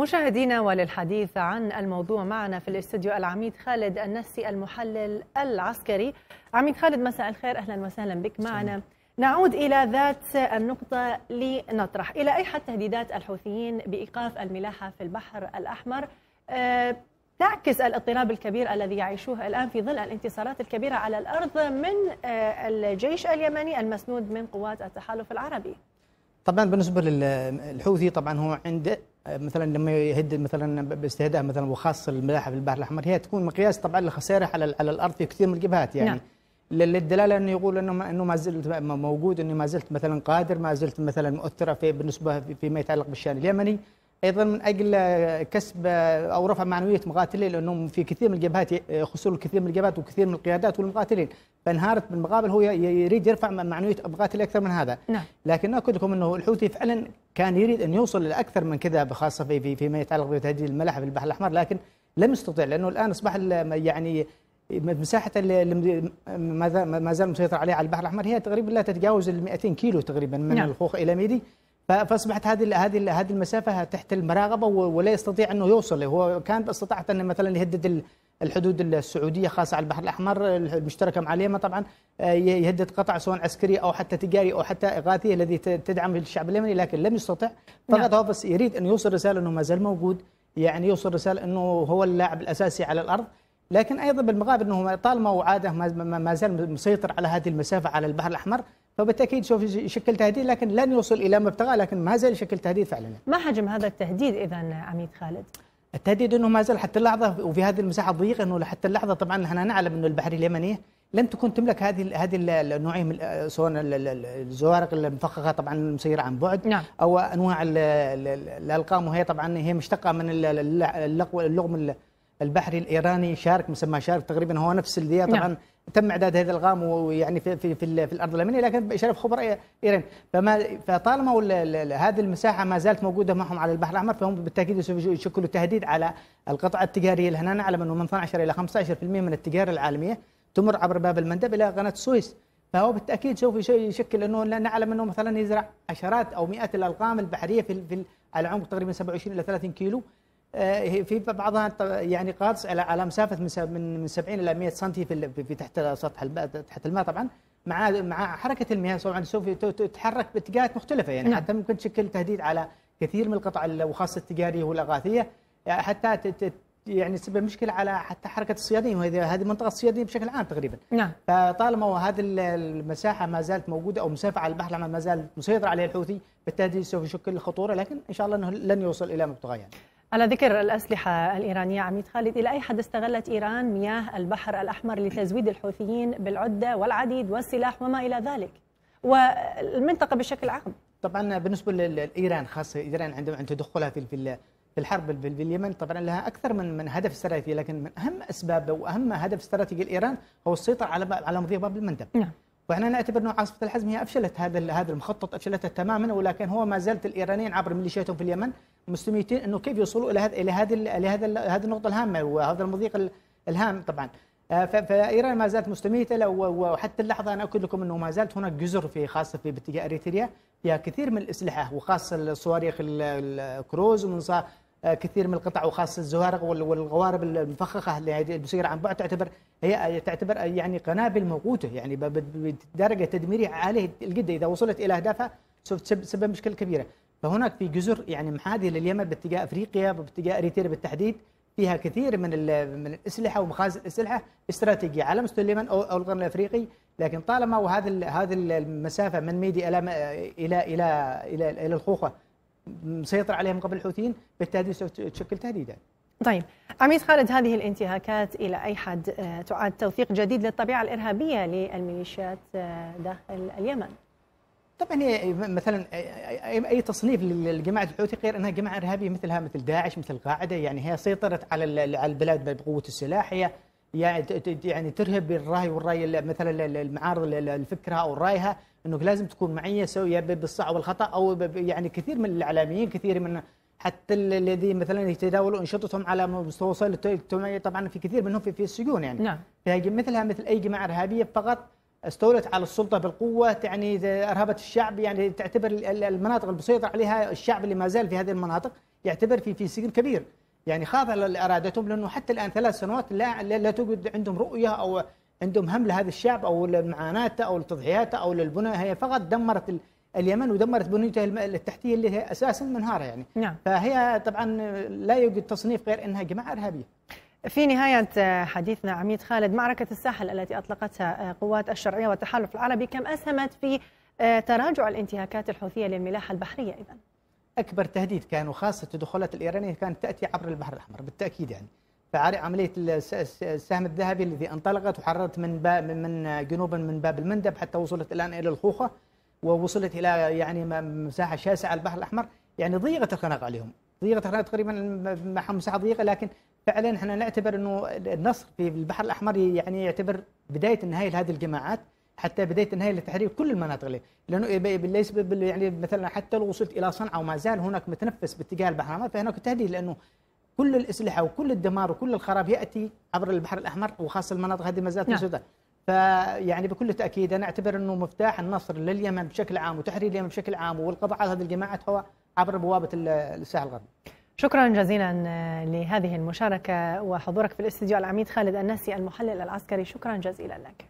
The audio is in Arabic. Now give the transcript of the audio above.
مشاهدينا وللحديث عن الموضوع معنا في الاستوديو العميد خالد النسي المحلل العسكري عميد خالد مساء الخير أهلا وسهلا بك معنا نعود إلى ذات النقطة لنطرح إلى أي حد تهديدات الحوثيين بإيقاف الملاحة في البحر الأحمر آه، تعكس الاضطراب الكبير الذي يعيشوه الآن في ظل الانتصارات الكبيرة على الأرض من آه، الجيش اليمني المسنود من قوات التحالف العربي طبعا بالنسبة للحوثي طبعا هو عند مثلا لما يهد مثلا باستهداف مثلا وخاص الملاحه في البحر الاحمر هي تكون مقياس طبعا للخسارة على على الارض في كثير من الجبهات يعني نعم. للدلاله انه يقول انه انه ما زلت موجود اني ما زلت مثلا قادر ما زلت مثلا مؤثره في بالنسبه فيما يتعلق بالشان اليمني ايضا من اجل كسب او رفع معنويه مقاتليه لانه في كثير من الجبهات خسروا الكثير من الجبهات وكثير من القيادات والمقاتلين فانهارت بالمقابل هو يريد يرفع معنويه مقاتل اكثر من هذا نعم. لكن اؤكد لكم انه الحوثي فعلا كان يريد ان يوصل لاكثر من كذا بخاصه في في فيما يتعلق بتهديد الملاحه في البحر الاحمر لكن لم يستطع لانه الان اصبح يعني مساحة ما زال مسيطر عليها على البحر الأحمر هي تقريبا لا تتجاوز ال 200 كيلو تقريبا من نعم. الخوخ إلى ميدي فاصبحت هذه هذه هذه المسافه تحت المراقبه ولا يستطيع انه يوصل هو كان استطاعت انه مثلا يهدد الحدود السعوديه خاصه على البحر الاحمر المشتركه مع اليمن طبعا آه، يهدد قطع سواء عسكري او حتى تجاري او حتى اغاثي الذي تدعم الشعب اليمني لكن لم يستطع نعم. فقط هو بس يريد انه يوصل رساله انه ما زال موجود يعني يوصل رساله انه هو اللاعب الاساسي على الارض لكن ايضا بالمقابل انه طالما وعاده ما زال مسيطر على هذه المسافه على البحر الاحمر فبالتاكيد سوف يشكل تهديد لكن لن يوصل الى ما لكن ما زال يشكل تهديد فعلا. ما حجم هذا التهديد اذا عميد خالد؟ التهديد انه ما زال حتى اللحظه وفي هذه المساحه الضيقه انه حتى اللحظه طبعا احنا نعلم انه البحر اليمني لن تكون تملك هذه هذه النوعيه من سواء الزوارق المفخخه طبعا المسيره عن بعد نعم. او انواع الالقام وهي طبعا هي مشتقه من اللغم البحري الايراني شارك مسمى شارك تقريبا هو نفس الذي نعم. طبعا نعم. تم اعداد هذا الغام ويعني في في في, في الارض الامنيه لكن بشرف خبراء ايران فما فطالما هذه المساحه ما زالت موجوده معهم على البحر الاحمر فهم بالتاكيد يشكلوا تهديد على القطعه التجاريه هنا نعلم انه من 12 الى 15% من التجاره العالميه تمر عبر باب المندب الى قناه السويس فهو بالتاكيد سوف يشكل انه نعلم انه مثلا يزرع عشرات او مئات الالغام البحريه في في على عمق تقريبا 27 الى 30 كيلو آه، في بعضها يعني قادس على على مسافه من من 70 الى 100 سم في, في تحت سطح الماء تحت الماء طبعا مع مع حركه المياه طبعا سوف تتحرك باتجاهات مختلفه يعني نعم. حتى ممكن تشكل تهديد على كثير من القطع وخاصه التجاريه والاغاثيه آه، حتى يعني تسبب مشكله على حتى حركه الصيادين وهذه منطقه المنطقه الصياديه بشكل عام تقريبا نعم فطالما هذه المساحه ما زالت موجوده او مسافه على البحر ما زال مسيطر عليه الحوثي بالتالي سوف يشكل خطوره لكن ان شاء الله انه لن يوصل الى مبتغاه يعني. على ذكر الأسلحة الإيرانية عميد خالد إلى أي حد استغلت إيران مياه البحر الأحمر لتزويد الحوثيين بالعدة والعديد والسلاح وما إلى ذلك والمنطقة بشكل عام طبعا بالنسبة لإيران خاصة إيران عندما عند تدخلها في في الحرب في اليمن طبعا لها اكثر من من هدف استراتيجي لكن من اهم اسباب واهم هدف استراتيجي لايران هو السيطره على على مضيق باب المندب. نعم. واحنا نعتبر انه عاصفه الحزم هي افشلت هذا هذا المخطط افشلته تماما ولكن هو ما زالت الايرانيين عبر ميليشياتهم في اليمن مستميتين انه كيف يوصلوا الى هذا الى هذه الى هذه النقطه الهامه وهذا المضيق الهام طبعا آه، فايران ما زالت مستميته وحتى اللحظه انا اؤكد لكم انه ما زالت هناك جزر في خاصه في باتجاه اريتريا فيها كثير من الاسلحه وخاصه الصواريخ الكروز ومن آه، كثير من القطع وخاصه الزوارق والقوارب المفخخه اللي تسير عن بعد تعتبر هي تعتبر يعني قنابل موقوته يعني بدرجه تدميريه عاليه جدا اذا وصلت الى اهدافها سوف تسبب مشكله كبيره فهناك في جزر يعني محاذية لليمن باتجاه أفريقيا وباتجاه أريتريا بالتحديد فيها كثير من من الاسلحه ومخازن الاسلحه استراتيجيه على مستوى اليمن او او القرن الافريقي لكن طالما وهذا هذه المسافه من ميدي الى الى الى الى, إلى الخوخه مسيطر عليهم قبل الحوثيين بالتالي تشكل تهديدا. طيب عميد خالد هذه الانتهاكات الى اي حد آه، تعد توثيق جديد للطبيعه الارهابيه للميليشيات آه، داخل اليمن؟ طبعا هي مثلا اي تصنيف لجماعه الحوثي غير انها جماعه ارهابيه مثلها مثل داعش مثل القاعده يعني هي سيطرت على على البلاد بقوه السلاح هي يعني يعني ترهب الراي والراي مثلا المعارض الفكره او رايها انه لازم تكون معي سويه بالصح والخطا او يعني كثير من الاعلاميين كثير من حتى الذي مثلا يتداولوا انشطتهم على مستوى وسائل طبعا في كثير منهم في, في السجون يعني نعم. مثلها مثل اي جماعه ارهابيه فقط استولت على السلطه بالقوه تعني ارهبت الشعب يعني تعتبر المناطق المسيطر عليها الشعب اللي ما زال في هذه المناطق يعتبر في في سجن كبير يعني خاف على ارادتهم لانه حتى الان ثلاث سنوات لا لا توجد عندهم رؤيه او عندهم هم لهذا الشعب او لمعاناته او لتضحياته او للبنى هي فقط دمرت اليمن ودمرت بنيته التحتيه اللي هي اساسا منهاره يعني نعم. فهي طبعا لا يوجد تصنيف غير انها جماعه ارهابيه في نهاية حديثنا عميد خالد معركة الساحل التي أطلقتها آه، قوات الشرعية والتحالف العربي كم أسهمت في آه، تراجع الانتهاكات الحوثية للملاحة البحرية إذا؟ أكبر تهديد كان وخاصة التدخلات الإيرانية كانت تأتي عبر البحر الأحمر بالتأكيد يعني فعملية السهم الذهبي الذي انطلقت وحررت من باب من جنوبا من باب المندب حتى وصلت الآن إلى الخوخة ووصلت إلى يعني مساحة شاسعة البحر الأحمر يعني ضيقت الخناق عليهم ضيقت الخناق تقريبا مساحة ضيقة لكن فعلا احنا نعتبر انه النصر في البحر الاحمر يعني يعتبر بدايه النهايه لهذه الجماعات حتى بدايه النهايه لتحرير كل المناطق اللي لانه إيه، ليس يعني مثلا حتى لو وصلت الى صنعاء وما زال هناك متنفس باتجاه البحر الاحمر فهناك تهديد لانه كل الاسلحه وكل الدمار وكل الخراب ياتي عبر البحر الاحمر وخاصه المناطق هذه ما زالت نعم. فيعني بكل تاكيد انا اعتبر انه مفتاح النصر لليمن بشكل عام وتحرير اليمن بشكل عام والقضاء على هذه الجماعات هو عبر بوابه الساحل الغربي شكرا جزيلا آه، لهذه المشاركة وحضورك في الاستديو العميد خالد النسي المحلل العسكري شكرا جزيلا لك